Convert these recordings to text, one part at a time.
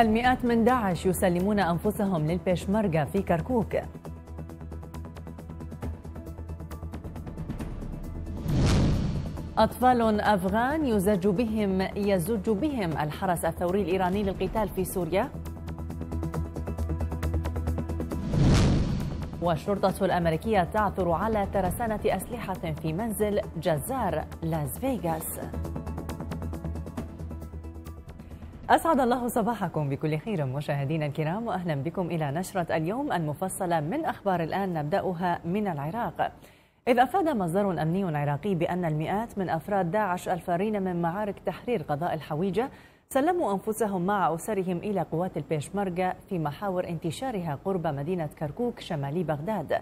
المئات من داعش يسلمون أنفسهم للبيشمركة في كركوك أطفال أفغان يزج بهم يزج بهم الحرس الثوري الإيراني للقتال في سوريا والشرطة الأمريكية تعثر على ترسانة أسلحة في منزل جزار لاس فيغاس أسعد الله صباحكم بكل خير مشاهدينا الكرام وأهلا بكم إلى نشرة اليوم المفصلة من أخبار الآن نبدأها من العراق إذ أفاد مصدر أمني عراقي بأن المئات من أفراد داعش الفارين من معارك تحرير قضاء الحويجة سلموا أنفسهم مع أسرهم إلى قوات البيشمركة في محاور انتشارها قرب مدينة كركوك شمالي بغداد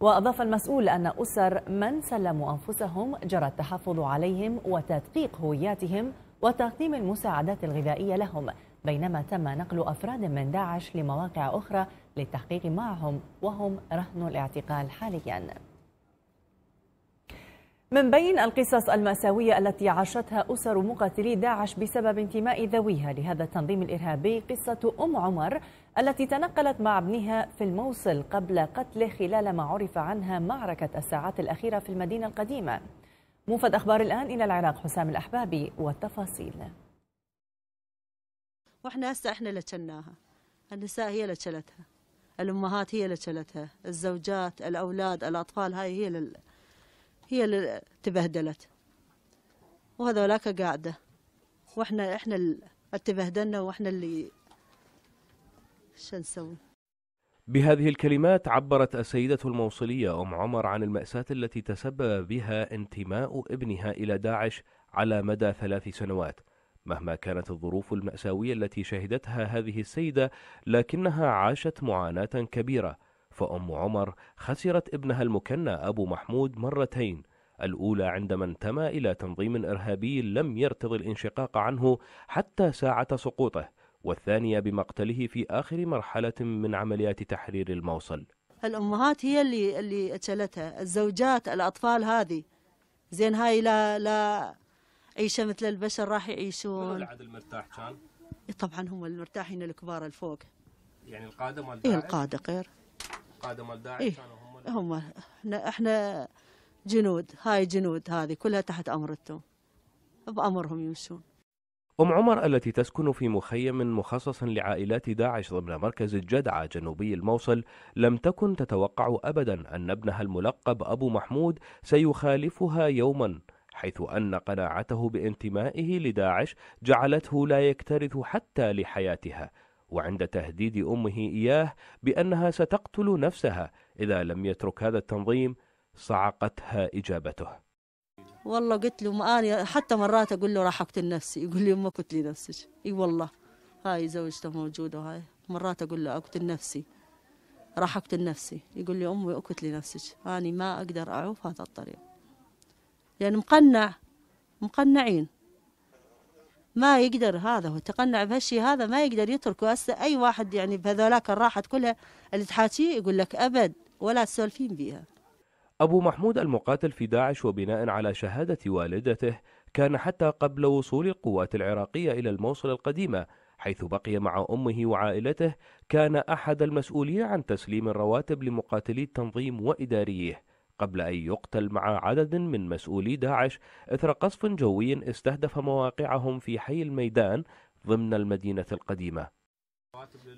وأضاف المسؤول أن أسر من سلموا أنفسهم جرى التحفظ عليهم وتدقيق هوياتهم وتقديم المساعدات الغذائية لهم بينما تم نقل أفراد من داعش لمواقع أخرى للتحقيق معهم وهم رهن الاعتقال حالياً من بين القصص المأساوية التي عاشتها أسر مقاتلي داعش بسبب انتماء ذويها لهذا التنظيم الإرهابي قصة أم عمر التي تنقلت مع ابنها في الموصل قبل قتله خلال ما عرف عنها معركة الساعات الأخيرة في المدينة القديمة موفد أخبار الآن إلى العراق حسام الأحبابي والتفاصيل وإحنا هسه إحنا لجناها النساء هي اللي شلتها الأمهات هي اللي شلتها الزوجات الأولاد الأطفال هاي هي لل... هي اللي تبهدلت وهذولاك قاعدة وإحنا إحنا اللي تبهدلنا وإحنا اللي شو نسوي بهذه الكلمات عبرت السيدة الموصلية أم عمر عن المأساة التي تسبب بها انتماء ابنها إلى داعش على مدى ثلاث سنوات مهما كانت الظروف المأساوية التي شهدتها هذه السيدة لكنها عاشت معاناة كبيرة فأم عمر خسرت ابنها المكنى أبو محمود مرتين الأولى عندما انتمى إلى تنظيم إرهابي لم يرتضي الانشقاق عنه حتى ساعة سقوطه والثانية بمقتله في آخر مرحلة من عمليات تحرير الموصل الأمهات هي اللي اللي قتلتها الزوجات الأطفال هذه زين هاي لا لا عيشة مثل البشر راح يعيشون العدد المرتاح كان إيه، طبعا هم المرتاحين الكبار الفوق يعني القادة مال إيه، داعش إيه القادة غير القادة مال داعش إيه كانوا هم هم احنا, احنا جنود هاي جنود هذه كلها تحت أمرتهم بأمرهم يمشون أم عمر التي تسكن في مخيم مخصص لعائلات داعش ضمن مركز الجدعة جنوبي الموصل لم تكن تتوقع أبدا أن ابنها الملقب أبو محمود سيخالفها يوما حيث أن قناعته بانتمائه لداعش جعلته لا يكترث حتى لحياتها وعند تهديد أمه إياه بأنها ستقتل نفسها إذا لم يترك هذا التنظيم صعقتها إجابته والله قلت له ما أنا حتى مرات أقول له راح أقتل نفسي يقول لي ما قتلي نفسك إي والله هاي زوجته موجودة هاي مرات أقول له أقتل نفسي راح أقتل نفسي يقول لي أمي أقتلي نفسك أنا ما أقدر أعوف هذا الطريق لأن يعني مقنع مقنعين ما يقدر هذا هو تقنع بهالشيء هذا ما يقدر يتركه هسه أي واحد يعني بهذولاك الراحة كلها اللي تحاكيه يقول لك أبد ولا تسولفين بيها أبو محمود المقاتل في داعش وبناء على شهادة والدته كان حتى قبل وصول القوات العراقية إلى الموصل القديمة حيث بقي مع أمه وعائلته كان أحد المسؤولين عن تسليم الرواتب لمقاتلي التنظيم وإداريه قبل أن يقتل مع عدد من مسؤولي داعش إثر قصف جوي استهدف مواقعهم في حي الميدان ضمن المدينة القديمة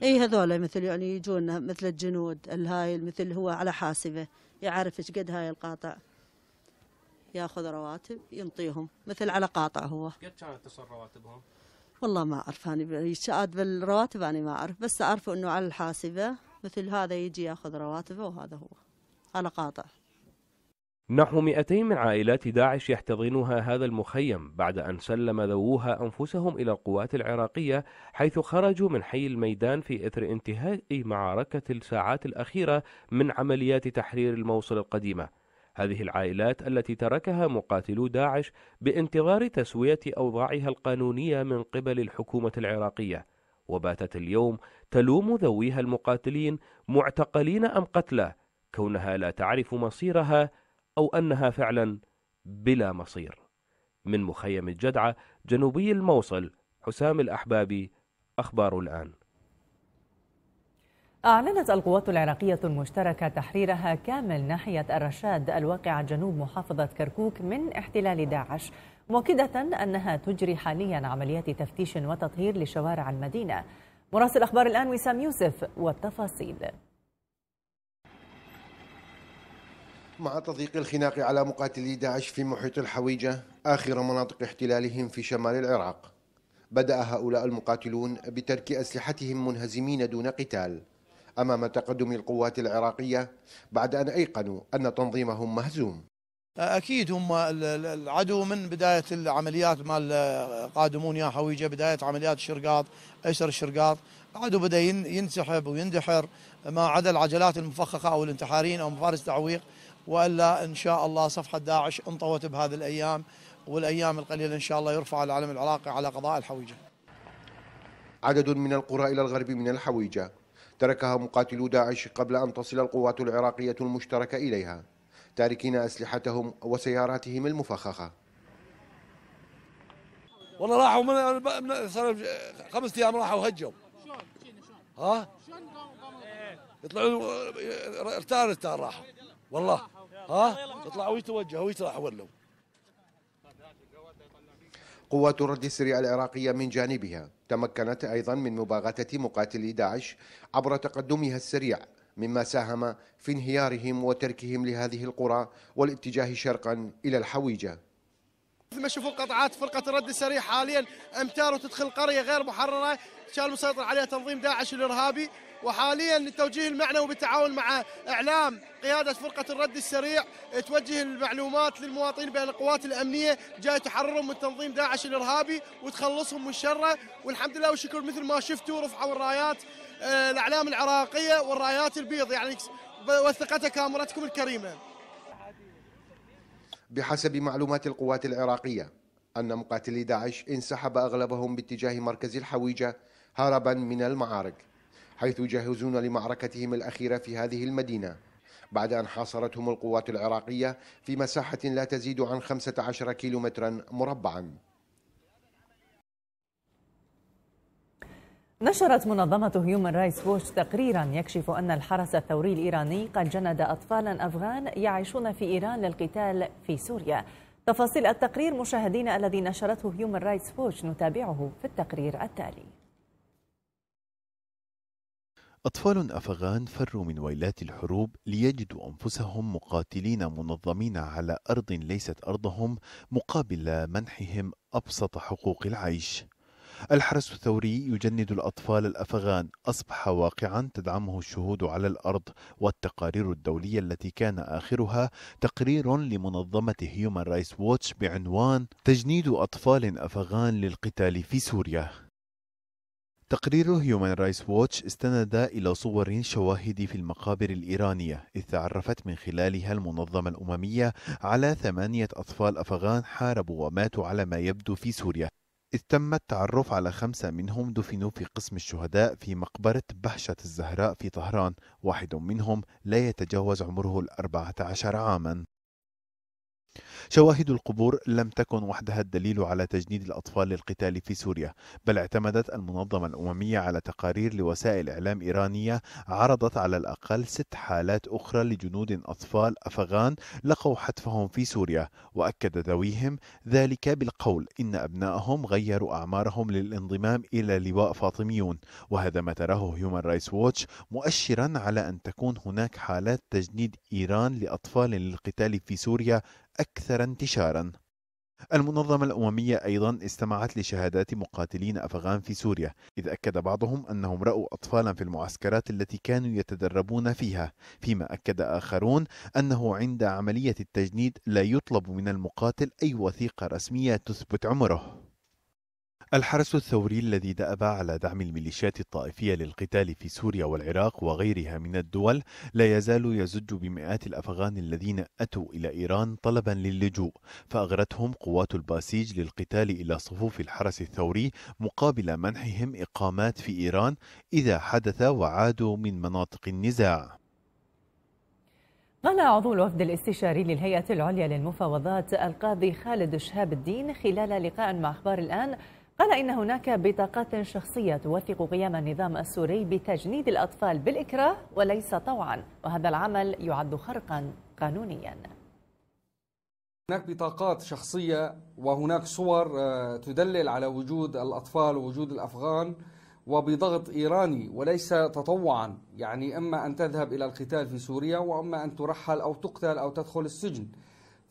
اي هذول مثل يعني يجون مثل الجنود الهايل مثل هو على حاسبه يعرف ايش قد هاي القاطع ياخذ رواتب ينطيهم مثل على قاطع هو قد كانت تصل رواتبهم؟ والله ما اعرف انا بالرواتب انا ما اعرف بس اعرف انه على الحاسبه مثل هذا يجي ياخذ رواتبه وهذا هو على قاطع نحو 200 من عائلات داعش يحتضنها هذا المخيم بعد أن سلم ذووها أنفسهم إلى القوات العراقية حيث خرجوا من حي الميدان في إثر انتهاء معركة الساعات الأخيرة من عمليات تحرير الموصل القديمة. هذه العائلات التي تركها مقاتلو داعش بانتظار تسوية أوضاعها القانونية من قبل الحكومة العراقية. وباتت اليوم تلوم ذويها المقاتلين معتقلين أم قتلى كونها لا تعرف مصيرها أو أنها فعلا بلا مصير من مخيم الجدعة جنوبي الموصل حسام الأحبابي أخبار الآن أعلنت القوات العراقية المشتركة تحريرها كامل ناحية الرشاد الواقعة جنوب محافظة كركوك من احتلال داعش مؤكدة أنها تجري حاليا عمليات تفتيش وتطهير لشوارع المدينة مراسل أخبار الآن وسام يوسف والتفاصيل مع تضييق الخناق على مقاتلي داعش في محيط الحويجة آخر مناطق احتلالهم في شمال العراق بدأ هؤلاء المقاتلون بترك أسلحتهم منهزمين دون قتال أمام تقدم القوات العراقية بعد أن أيقنوا أن تنظيمهم مهزوم اكيد هم العدو من بدايه العمليات مال قادمون يا حويجه بدايه عمليات الشرقاط ايسر الشرقاط العدو بدا ينسحب ويندحر ما عدا العجلات المفخخه او الانتحارين او مفارس تعويق والا ان شاء الله صفحه داعش انطوت بهذه الايام والايام القليله ان شاء الله يرفع العلم العراقي على قضاء الحويجه. عدد من القرى الى الغرب من الحويجه تركها مقاتلو داعش قبل ان تصل القوات العراقيه المشتركه اليها تاركين اسلحتهم وسياراتهم المفخخه. والله راحوا من صار خمس ايام راحوا هجوا. شلون؟ ها؟ شلون قاموا؟ يطلعون ارتار ارتار راحوا. والله ها يطلع ويتوجه ويتراحول ولو قوات الرد السريع العراقية من جانبها تمكنت أيضا من مباغتة مقاتلي داعش عبر تقدمها السريع مما ساهم في انهيارهم وتركهم لهذه القرى والاتجاه شرقا إلى الحويجة مثل ما شوفوا قطعات فرقة الرد السريع حاليا أمتار وتدخل قرية غير محررة كان مسيطر عليها تنظيم داعش الإرهابي وحاليا التوجيه المعنوي بالتعاون مع اعلام قياده فرقه الرد السريع توجه المعلومات للمواطنين بان القوات الامنيه جاي تحررهم من تنظيم داعش الارهابي وتخلصهم من شره والحمد لله والشكر مثل ما شفتوا رفعوا الرايات آه، الاعلام العراقيه والرايات البيض يعني وثقتها كاميرتكم الكريمه. بحسب معلومات القوات العراقيه ان مقاتلي داعش انسحب اغلبهم باتجاه مركز الحويجه هربا من المعارك. حيث يجهزون لمعركتهم الأخيرة في هذه المدينة بعد أن حاصرتهم القوات العراقية في مساحة لا تزيد عن 15 كيلومترا مربعا نشرت منظمة هيومن رايتس ووتش تقريرا يكشف أن الحرس الثوري الإيراني قد جند أطفالا أفغان يعيشون في إيران للقتال في سوريا تفاصيل التقرير مشاهدين الذي نشرته هيومن رايتس ووتش نتابعه في التقرير التالي أطفال أفغان فروا من ويلات الحروب ليجدوا أنفسهم مقاتلين منظمين على أرض ليست أرضهم مقابل منحهم أبسط حقوق العيش. الحرس الثوري يجند الأطفال الأفغان أصبح واقعا تدعمه الشهود على الأرض والتقارير الدولية التي كان آخرها تقرير لمنظمة هيومان رايس ووتش بعنوان تجنيد أطفال أفغان للقتال في سوريا تقرير هيومن رايتس ووتش استند إلى صور شواهد في المقابر الإيرانية إذ تعرفت من خلالها المنظمة الأممية على ثمانية أطفال أفغان حاربوا وماتوا على ما يبدو في سوريا إذ تم التعرف على خمسة منهم دفنوا في قسم الشهداء في مقبرة بهشة الزهراء في طهران واحد منهم لا يتجاوز عمره الأربعة عشر عاماً شواهد القبور لم تكن وحدها الدليل على تجنيد الأطفال للقتال في سوريا بل اعتمدت المنظمة الأممية على تقارير لوسائل إعلام إيرانية عرضت على الأقل ست حالات أخرى لجنود أطفال أفغان لقوا حتفهم في سوريا وأكد ذويهم ذلك بالقول إن أبنائهم غيروا أعمارهم للانضمام إلى لواء فاطميون وهذا ما تراه هيومن رايس ووتش مؤشرا على أن تكون هناك حالات تجنيد إيران لأطفال للقتال في سوريا أكثر انتشارا المنظمة الأممية أيضا استمعت لشهادات مقاتلين أفغان في سوريا إذ أكد بعضهم أنهم رأوا أطفالا في المعسكرات التي كانوا يتدربون فيها فيما أكد آخرون أنه عند عملية التجنيد لا يطلب من المقاتل أي وثيقة رسمية تثبت عمره الحرس الثوري الذي دأب على دعم الميليشيات الطائفية للقتال في سوريا والعراق وغيرها من الدول لا يزال يزج بمئات الأفغان الذين أتوا إلى إيران طلبا للجوء فأغرتهم قوات الباسيج للقتال إلى صفوف الحرس الثوري مقابل منحهم إقامات في إيران إذا حدث وعادوا من مناطق النزاع قال عضو الوفد الاستشاري للهيئة العليا للمفاوضات القاضي خالد شهاب الدين خلال لقاء مع أخبار الآن قال إن هناك بطاقات شخصية توثق قيام النظام السوري بتجنيد الأطفال بالإكراه وليس طوعا وهذا العمل يعد خرقا قانونيا هناك بطاقات شخصية وهناك صور آه، تدلل على وجود الأطفال ووجود الأفغان وبضغط إيراني وليس تطوعا يعني إما أن تذهب إلى القتال في سوريا وإما أن ترحل أو تقتل أو تدخل السجن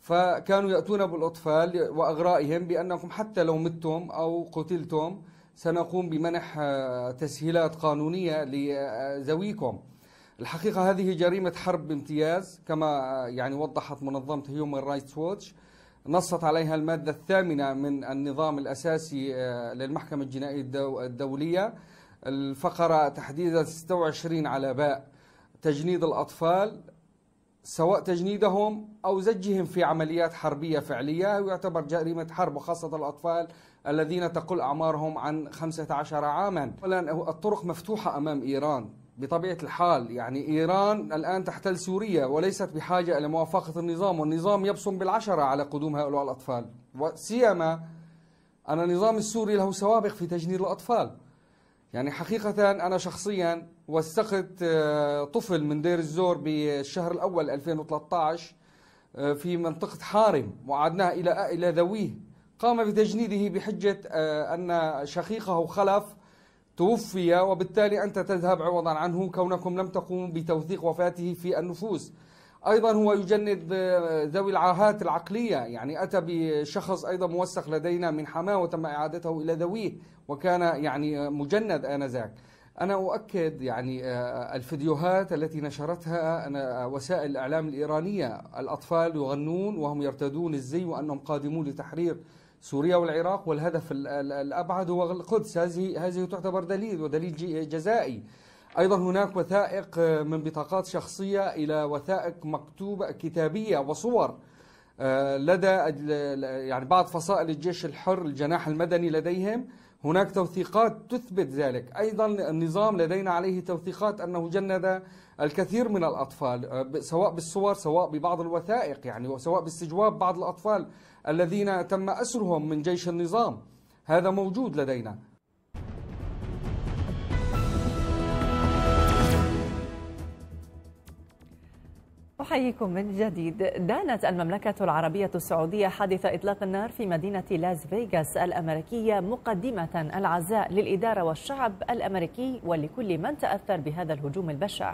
فكانوا يأتون بالأطفال وأغرائهم بأنكم حتى لو متم أو قتلتم سنقوم بمنح آه، تسهيلات قانونية لذويكم الحقيقة هذه جريمة حرب بامتياز كما آه، يعني وضحت منظمة هيومن رايتس ووتش نصت عليها المادة الثامنة من النظام الأساسي آه، للمحكمة الجنائية الدولية الفقرة تحديدا 26 على باء تجنيد الأطفال سواء تجنيدهم أو زجهم في عمليات حربية فعلية يعتبر جريمة حرب وخاصة الأطفال الذين تقل أعمارهم عن 15 عاما أولا الطرق مفتوحة أمام إيران بطبيعة الحال يعني إيران الآن تحتل سوريا وليست بحاجة إلى موافقة النظام والنظام يبصم بالعشرة على قدوم هؤلاء الأطفال وسيما أن النظام السوري له سوابق في تجنيد الأطفال يعني حقيقة أنا شخصيا وثقت آه، طفل من دير الزور بالشهر الأول 2013 آه، في منطقة حارم وعدناه إلى إلى ذويه قام بتجنيده بحجة آه، أن شقيقه خلف توفي وبالتالي أنت تذهب عوضا عنه كونكم لم تقوموا بتوثيق وفاته في النفوس أيضا هو يجند ذوي العاهات العقلية يعني أتى بشخص أيضا موثق لدينا من حماه وتم إعادته إلى ذويه وكان يعني مجند آنذاك أنا أؤكد يعني آه، آه، الفيديوهات التي نشرتها أنا آه، وسائل الإعلام الإيرانية الأطفال يغنون وهم يرتدون الزي وأنهم قادمون لتحرير سوريا والعراق والهدف الأبعد هو القدس هذه هذه تعتبر دليل ودليل جزائي أيضا هناك وثائق آه، من بطاقات شخصية إلى وثائق مكتوبة كتابية وصور آه، لدى يعني بعض فصائل الجيش الحر الجناح المدني لديهم هناك توثيقات تثبت ذلك أيضا النظام لدينا عليه توثيقات أنه جند الكثير من الأطفال آه، سواء بالصور سواء ببعض الوثائق يعني سواء باستجواب بعض الأطفال الذين تم أسرهم من جيش النظام هذا موجود لدينا أحييكم من جديد دانت المملكة العربية السعودية حادث إطلاق النار في مدينة لاس فيغاس الأمريكية مقدمة العزاء للإدارة والشعب الأمريكي ولكل من تأثر بهذا الهجوم البشع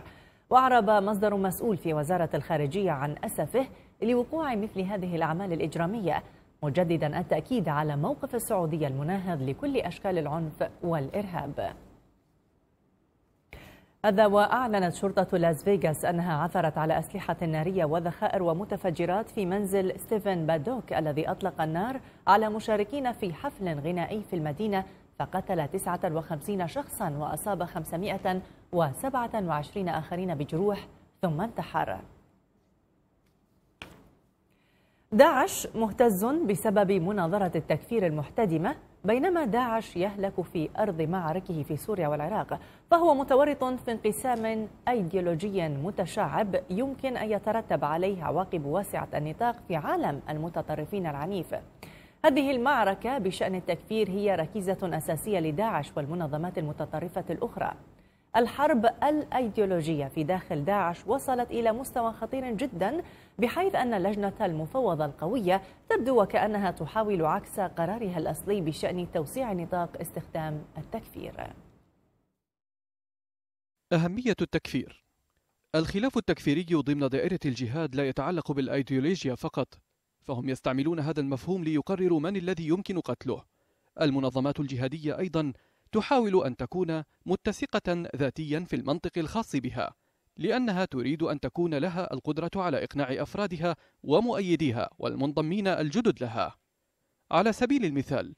وأعرب مصدر مسؤول في وزارة الخارجية عن أسفه لوقوع مثل هذه الأعمال الإجرامية مجددا التأكيد على موقف السعودية المناهض لكل أشكال العنف والإرهاب هذا وأعلنت شرطة لاس فيغاس أنها عثرت على أسلحة نارية وذخائر ومتفجرات في منزل ستيفن بادوك الذي أطلق النار على مشاركين في حفل غنائي في المدينة فقتل 59 شخصا وأصاب 527 آخرين بجروح ثم انتحر داعش مهتز بسبب مناظرة التكفير المحتدمة بينما داعش يهلك في أرض معاركه في سوريا والعراق فهو متورط في انقسام أيديولوجي متشعب يمكن أن يترتب عليه عواقب واسعة النطاق في عالم المتطرفين العنيف هذه المعركة بشأن التكفير هي ركيزة أساسية لداعش والمنظمات المتطرفة الأخرى الحرب الأيديولوجية في داخل داعش وصلت إلى مستوى خطير جدا بحيث أن اللجنة المفوضة القوية تبدو وكأنها تحاول عكس قرارها الأصلي بشأن توسيع نطاق استخدام التكفير أهمية التكفير الخلاف التكفيري ضمن دائرة الجهاد لا يتعلق بالأيديولوجيا فقط فهم يستعملون هذا المفهوم ليقرروا من الذي يمكن قتله المنظمات الجهادية أيضا تحاول أن تكون متسقة ذاتيا في المنطق الخاص بها لأنها تريد أن تكون لها القدرة على إقناع أفرادها ومؤيديها والمنضمين الجدد لها على سبيل المثال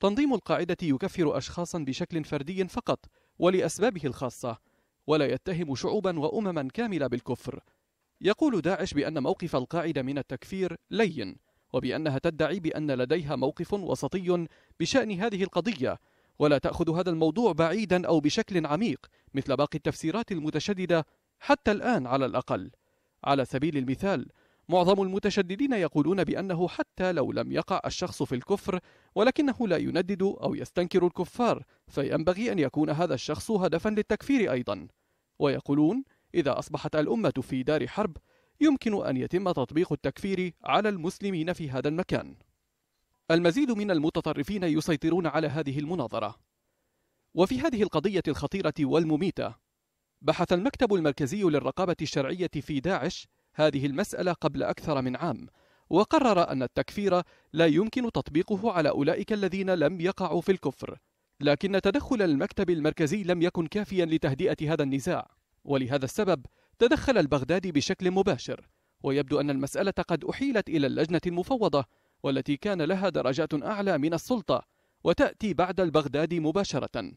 تنظيم القاعدة يكفر أشخاصا بشكل فردي فقط ولأسبابه الخاصة ولا يتهم شعوبا وأمما كاملة بالكفر يقول داعش بأن موقف القاعدة من التكفير لين وبأنها تدعي بأن لديها موقف وسطي بشأن هذه القضية ولا تأخذ هذا الموضوع بعيدا أو بشكل عميق مثل باقي التفسيرات المتشددة حتى الآن على الأقل على سبيل المثال معظم المتشددين يقولون بأنه حتى لو لم يقع الشخص في الكفر ولكنه لا يندد أو يستنكر الكفار فينبغي أن يكون هذا الشخص هدفا للتكفير أيضا ويقولون إذا أصبحت الأمة في دار حرب يمكن أن يتم تطبيق التكفير على المسلمين في هذا المكان المزيد من المتطرفين يسيطرون على هذه المناظرة وفي هذه القضية الخطيرة والمميتة بحث المكتب المركزي للرقابة الشرعية في داعش هذه المسألة قبل أكثر من عام وقرر أن التكفير لا يمكن تطبيقه على أولئك الذين لم يقعوا في الكفر لكن تدخل المكتب المركزي لم يكن كافيا لتهدئة هذا النزاع ولهذا السبب تدخل البغدادي بشكل مباشر ويبدو أن المسألة قد أحيلت إلى اللجنة المفوضة والتي كان لها درجات أعلى من السلطة وتأتي بعد البغدادي مباشرة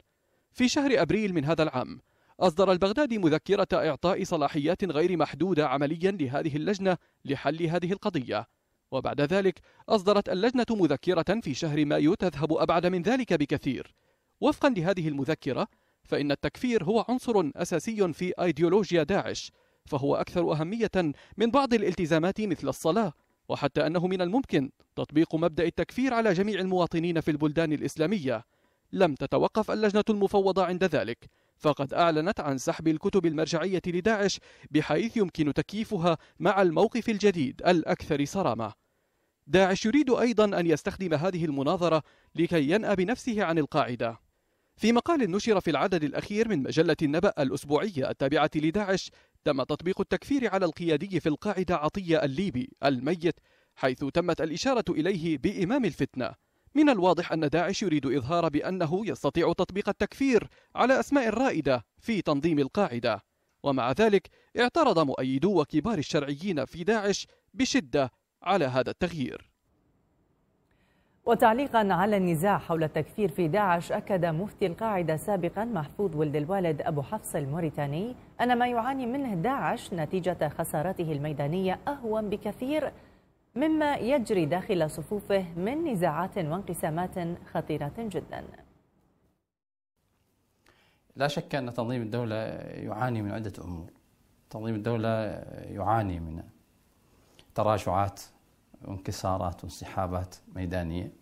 في شهر أبريل من هذا العام أصدر البغدادي مذكرة إعطاء صلاحيات غير محدودة عمليا لهذه اللجنة لحل هذه القضية وبعد ذلك أصدرت اللجنة مذكرة في شهر مايو تذهب أبعد من ذلك بكثير وفقا لهذه المذكرة فإن التكفير هو عنصر أساسي في أيديولوجيا داعش فهو أكثر أهمية من بعض الالتزامات مثل الصلاة وحتى أنه من الممكن تطبيق مبدأ التكفير على جميع المواطنين في البلدان الإسلامية لم تتوقف اللجنة المفوضة عند ذلك فقد أعلنت عن سحب الكتب المرجعية لداعش بحيث يمكن تكييفها مع الموقف الجديد الأكثر صرامة داعش يريد أيضا أن يستخدم هذه المناظرة لكي ينأى بنفسه عن القاعدة في مقال نشر في العدد الأخير من مجلة النبأ الأسبوعية التابعة لداعش تم تطبيق التكفير على القيادي في القاعدة عطية الليبي الميت حيث تمت الإشارة إليه بإمام الفتنة من الواضح أن داعش يريد إظهار بأنه يستطيع تطبيق التكفير على أسماء الرائدة في تنظيم القاعدة ومع ذلك اعترض مؤيدو وكبار الشرعيين في داعش بشدة على هذا التغيير وتعليقا على النزاع حول التكفير في داعش أكد مفتي القاعدة سابقا محفوظ ولد الوالد أبو حفص الموريتاني أن ما يعاني منه داعش نتيجة خسارته الميدانية أهون بكثير مما يجري داخل صفوفه من نزاعات وانقسامات خطيرة جدا لا شك أن تنظيم الدولة يعاني من عدة أمور تنظيم الدولة يعاني من تراجعات وانكسارات وانسحابات ميدانية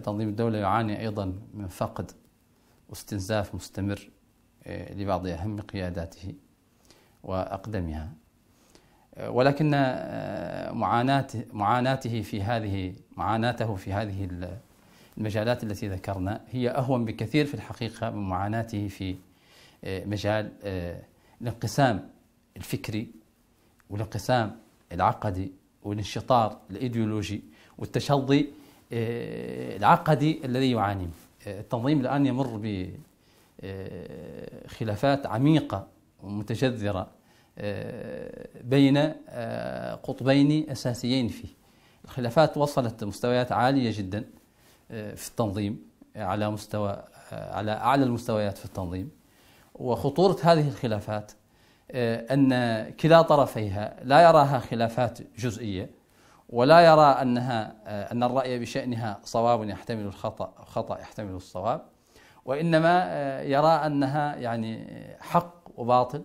تنظيم الدولة يعاني أيضا من فقد واستنزاف مستمر آه، لبعض أهم قياداته وأقدمها آه، ولكن آه، معاناته معاناته في هذه معاناته في هذه المجالات التي ذكرنا هي أهون بكثير في الحقيقة من معاناته في مجال الانقسام الفكري والانقسام العقدي والانشطار الايديولوجي والتشظي آه، العقدي الذي يعاني آه، التنظيم الآن يمر بخلافات آه، عميقة ومتجذرة بين قطبين أساسيين فيه الخلافات وصلت لمستويات عالية جدا في التنظيم على مستوى على أعلى المستويات في التنظيم وخطورة هذه الخلافات أن كلا طرفيها لا يراها خلافات جزئية ولا يرى أنها آه، أن الرأي بشأنها صواب يحتمل الخطأ خطأ يحتمل الصواب وإنما آه، يرى أنها يعني حق وباطل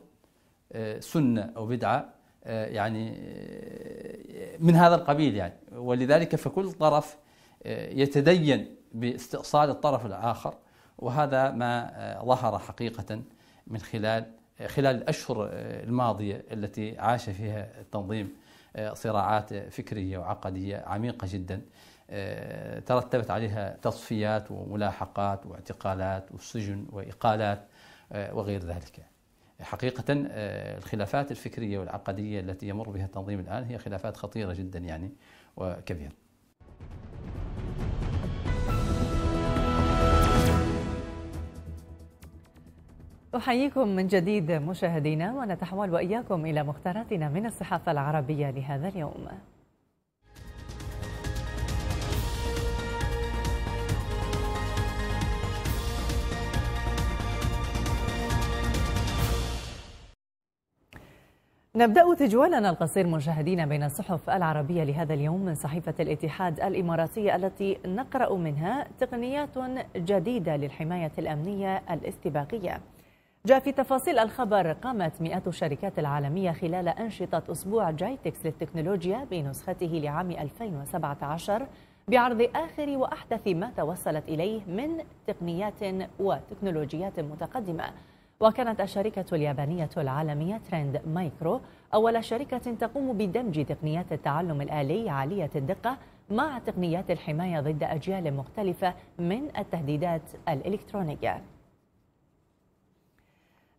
آه، سنة أو بدعة يعني من هذا القبيل يعني ولذلك فكل طرف يتدين باستئصال الطرف الآخر وهذا ما ظهر حقيقة من خلال خلال الأشهر الماضية التي عاش فيها التنظيم صراعات فكرية وعقدية عميقة جدا آه، ترتبت عليها تصفيات وملاحقات واعتقالات والسجن وإقالات آه، وغير ذلك حقيقة آه، الخلافات الفكرية والعقدية التي يمر بها التنظيم الآن هي خلافات خطيرة جدا يعني وكبيرة أحييكم من جديد مشاهدينا ونتحول وإياكم إلى مختاراتنا من الصحافة العربية لهذا اليوم نبدأ تجوالنا القصير مشاهدينا بين الصحف العربية لهذا اليوم من صحيفة الاتحاد الإماراتية التي نقرأ منها تقنيات جديدة للحماية الأمنية الاستباقية جاء في تفاصيل الخبر قامت مئات الشركات العالمية خلال أنشطة أسبوع جايتكس للتكنولوجيا بنسخته لعام 2017 بعرض آخر وأحدث ما توصلت إليه من تقنيات وتكنولوجيات متقدمة وكانت الشركة اليابانية العالمية ترند مايكرو أول شركة تقوم بدمج تقنيات التعلم الآلي عالية الدقة مع تقنيات الحماية ضد أجيال مختلفة من التهديدات الإلكترونية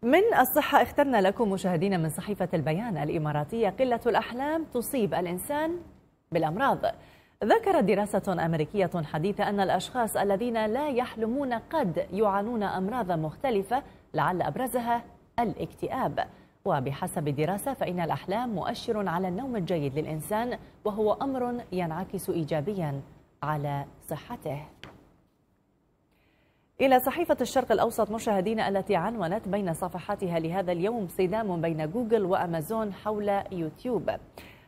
من الصحة اخترنا لكم مشاهدينا من صحيفة البيان الإماراتية قلة الأحلام تصيب الإنسان بالأمراض ذكرت دراسة أمريكية حديثة أن الأشخاص الذين لا يحلمون قد يعانون أمراض مختلفة لعل أبرزها الاكتئاب وبحسب الدراسة فإن الأحلام مؤشر على النوم الجيد للإنسان وهو أمر ينعكس إيجابيا على صحته إلى صحيفة الشرق الأوسط مشاهدينا التي عنونت بين صفحاتها لهذا اليوم صدام بين جوجل وأمازون حول يوتيوب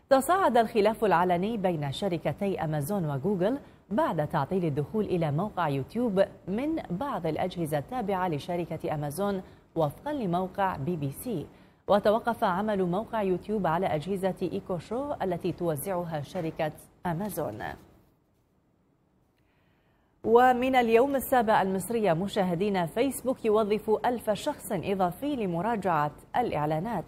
تصاعد الخلاف العلني بين شركتي أمازون وجوجل بعد تعطيل الدخول إلى موقع يوتيوب من بعض الأجهزة التابعة لشركة أمازون وفقا لموقع بي بي سي وتوقف عمل موقع يوتيوب على أجهزة إيكو شو التي توزعها شركة أمازون ومن اليوم السابع المصرية مشاهدين فيسبوك يوظف ألف شخص إضافي لمراجعة الإعلانات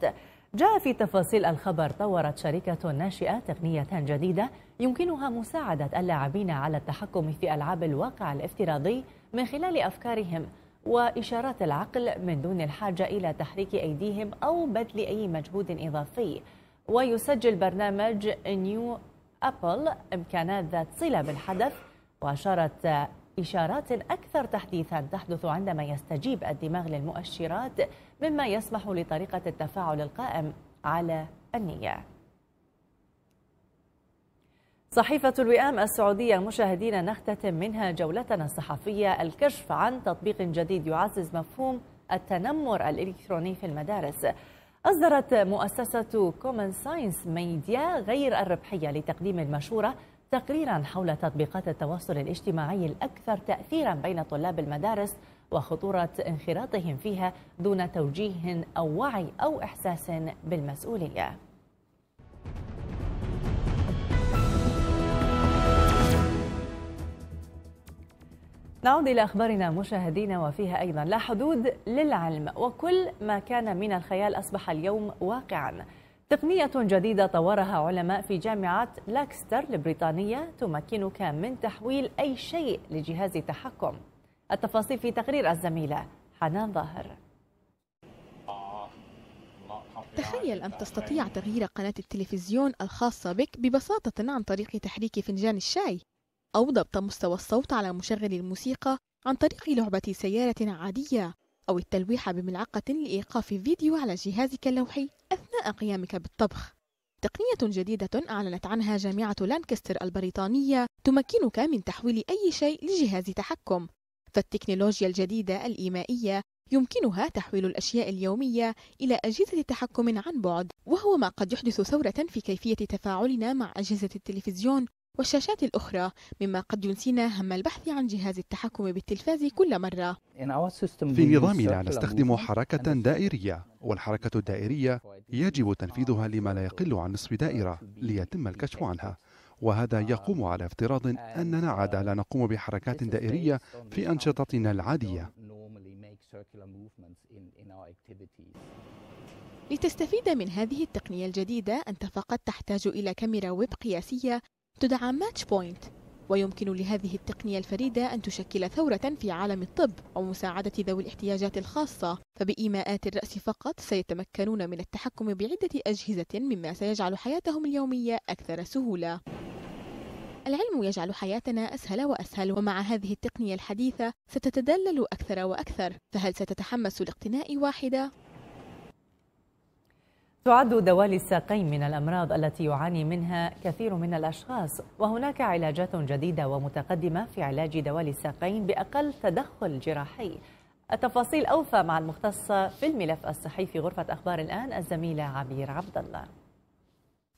جاء في تفاصيل الخبر طورت شركة ناشئة تقنية جديدة يمكنها مساعدة اللاعبين على التحكم في ألعاب الواقع الافتراضي من خلال أفكارهم وإشارات العقل من دون الحاجة إلى تحريك أيديهم أو بذل أي مجهود إضافي ويسجل برنامج نيو أبل إمكانات ذات صلة بالحدث وأشارت إشارات أكثر تحديثا تحدث عندما يستجيب الدماغ للمؤشرات مما يسمح لطريقة التفاعل القائم على النية صحيفة الوئام السعودية مشاهدين نختتم منها جولتنا الصحفية الكشف عن تطبيق جديد يعزز مفهوم التنمر الإلكتروني في المدارس أصدرت مؤسسة كومن ساينس ميديا غير الربحية لتقديم المشورة تقريرا حول تطبيقات التواصل الاجتماعي الأكثر تأثيرا بين طلاب المدارس وخطورة انخراطهم فيها دون توجيه أو وعي أو إحساس بالمسؤولية نعود إلى أخبارنا مشاهدينا وفيها أيضا لا حدود للعلم وكل ما كان من الخيال أصبح اليوم واقعاً تقنية جديدة طورها علماء في جامعة لاكستر البريطانية تمكنك من تحويل أي شيء لجهاز تحكم التفاصيل في تقرير الزميلة حنان ظاهر تخيل أن تستطيع تغيير قناة التلفزيون الخاصة بك ببساطة عن طريق تحريك فنجان الشاي أو ضبط مستوى الصوت على مشغل الموسيقى عن طريق لعبة سيارة عادية أو التلويح بملعقة لإيقاف الفيديو على جهازك اللوحي أثناء أثناء قيامك بالطبخ تقنية جديدة أعلنت عنها جامعة لانكستر البريطانية تمكنك من تحويل أي شيء لجهاز تحكم فالتكنولوجيا الجديدة الإيمائية يمكنها تحويل الأشياء اليومية إلى أجهزة تحكم عن بعد وهو ما قد يحدث ثورة في كيفية تفاعلنا مع أجهزة التلفزيون والشاشات الأخرى مما قد ينسينا هم البحث عن جهاز التحكم بالتلفاز كل مرة في نظامنا نستخدم حركة دائرية والحركة الدائرية يجب تنفيذها لما لا يقل عن نصف دائرة ليتم الكشف عنها وهذا يقوم على افتراض أننا عادة لا نقوم بحركات دائرية في أنشطتنا العادية لتستفيد من هذه التقنية الجديدة أنت فقط تحتاج إلى كاميرا ويب قياسية تدعى ماتش بوينت ويمكن لهذه التقنية الفريدة أن تشكل ثورة في عالم الطب ومساعدة ذوي الاحتياجات الخاصة فبإيماءات الرأس فقط سيتمكنون من التحكم بعدة أجهزة مما سيجعل حياتهم اليومية أكثر سهولة العلم يجعل حياتنا أسهل وأسهل ومع هذه التقنية الحديثة ستتدلل أكثر وأكثر فهل ستتحمس لاقتناء واحدة تعد دوالي الساقين من الأمراض التي يعاني منها كثير من الأشخاص وهناك علاجات جديدة ومتقدمة في علاج دوالي الساقين بأقل تدخل جراحي التفاصيل أوفى مع المختصة في الملف الصحي في غرفة أخبار الآن الزميلة عبير عبد الله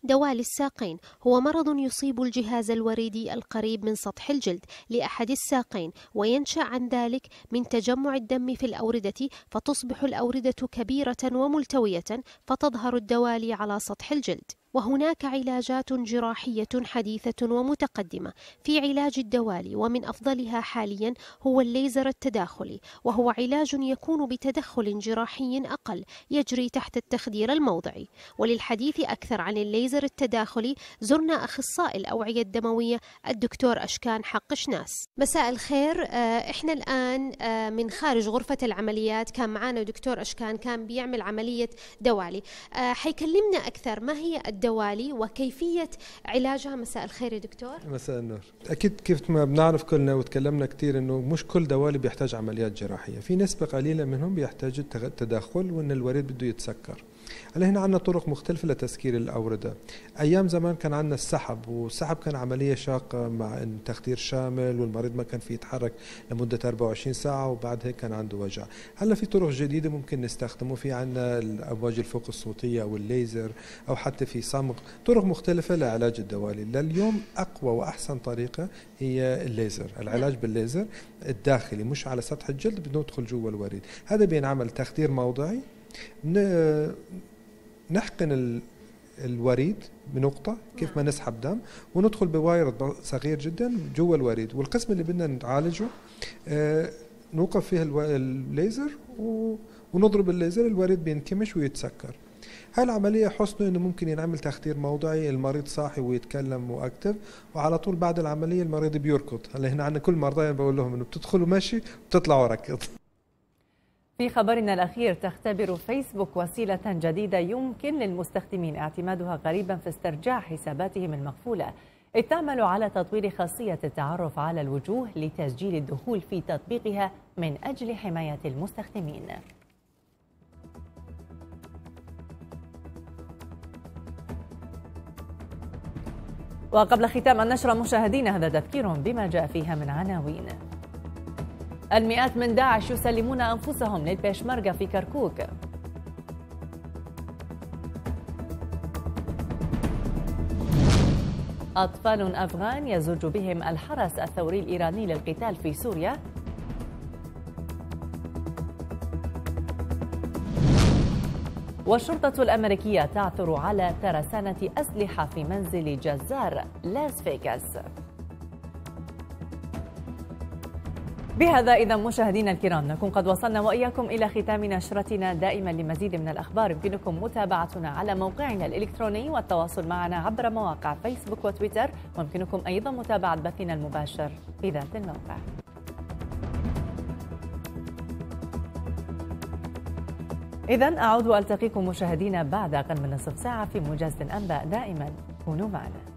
دوال الساقين هو مرض يصيب الجهاز الوريدي القريب من سطح الجلد لأحد الساقين وينشأ عن ذلك من تجمع الدم في الأوردة فتصبح الأوردة كبيرة وملتوية فتظهر الدوالي على سطح الجلد وهناك علاجات جراحية حديثة ومتقدمة في علاج الدوالي ومن أفضلها حاليا هو الليزر التداخلي وهو علاج يكون بتدخل جراحي أقل يجري تحت التخدير الموضعي وللحديث أكثر عن الليزر التداخلي زرنا أخصائي الأوعية الدموية الدكتور أشكان حق شناس مساء الخير آه، إحنا الآن آه، من خارج غرفة العمليات كان معنا دكتور أشكان كان بيعمل عملية دوالي آه، حيكلمنا أكثر ما هي الد الدوالي وكيفية علاجها مساء الخير يا دكتور مساء النور أكيد كيف ما بنعرف كلنا وتكلمنا كثير أنه مش كل دوالي بيحتاج عمليات جراحية في نسبة قليلة منهم بيحتاج التدخل وأن الوريد بده يتسكر هلا هنا عندنا طرق مختلفة لتسكير الأوردة أيام زمان كان عندنا السحب والسحب كان عملية شاقة مع تخدير شامل والمريض ما كان في يتحرك لمدة 24 ساعة وبعد هيك كان عنده وجع هلا في طرق جديدة ممكن نستخدمه في عندنا الأمواج الفوق الصوتية أو الليزر أو حتى في صمغ طرق مختلفة لعلاج الدوالي لليوم أقوى وأحسن طريقة هي الليزر العلاج بالليزر الداخلي مش على سطح الجلد يدخل جوا الوريد هذا بينعمل تخدير موضعي نحقن الوريد بنقطة كيف ما نعم. نسحب دم وندخل بواير صغير جدا جوا الوريد والقسم اللي بدنا نعالجه آه، نوقف فيه الليزر ونضرب الليزر الوريد بينكمش ويتسكر هاي العملية حسنه انه ممكن ينعمل تخدير موضعي المريض صاحي ويتكلم واكتف وعلى طول بعد العملية المريض بيركض هلا هنا عندنا كل مرضى يعني بقول لهم انه بتدخلوا ماشي بتطلعوا ركض في خبرنا الأخير تختبر فيسبوك وسيلة جديدة يمكن للمستخدمين اعتمادها قريبا في استرجاع حساباتهم المقفولة إذ تعمل على تطوير خاصية التعرف على الوجوه لتسجيل الدخول في تطبيقها من أجل حماية المستخدمين وقبل ختام النشرة مشاهدينا هذا تذكير بما جاء فيها من عناوين المئات من داعش يسلمون أنفسهم للبيشمركة في كركوك أطفال أفغان يزج بهم الحرس الثوري الإيراني للقتال في سوريا والشرطة الأمريكية تعثر على ترسانة أسلحة في منزل جزار لاس فيغاس بهذا إذا مشاهدينا الكرام نكون قد وصلنا وإياكم إلى ختام نشرتنا دائما لمزيد من الأخبار يمكنكم متابعتنا على موقعنا الإلكتروني والتواصل معنا عبر مواقع فيسبوك وتويتر ويمكنكم أيضا متابعة بثنا المباشر في ذات الموقع إذا أعود وألتقيكم مشاهدينا بعد أقل من نصف ساعة في موجز الأنباء دائما كونوا معنا